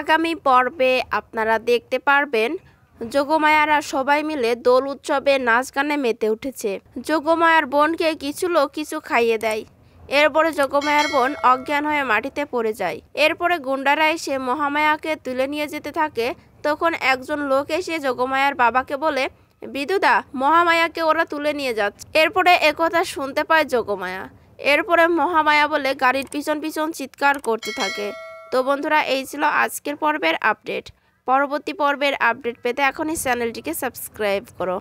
আগামী পর্বে আপনারা দেখতে পারবেন যোগমায়ারা সবাই মিলে দোল উৎসবে নাচ গানে মেতে উঠেছে যোগমায়ার বোনকে কিছু লোক কিছু খাইয়ে দেয় এরপরে যোগমায়ার বোন অজ্ঞান হয়ে মাটিতে পড়ে যায় এরপরে গুন্ডারা এসে মহামায়াকে তুলে নিয়ে যেতে থাকে তখন একজন লোক এসে যোগমায়ার বাবাকে বলে বিদুদা মহামায়াকে ওরা তুলে নিয়ে যাচ্ছে এরপরে একথা শুনতে পায় যোগমায়া এরপরে মহামায়া বলে গাড়ির পিছন পিছন চিৎকার করতে থাকে তো বন্ধুরা এই ছিল আজকের পর্বের আপডেট পরবর্তী পর্বের আপডেট পেতে এখনই চ্যানেলটিকে সাবস্ক্রাইব করো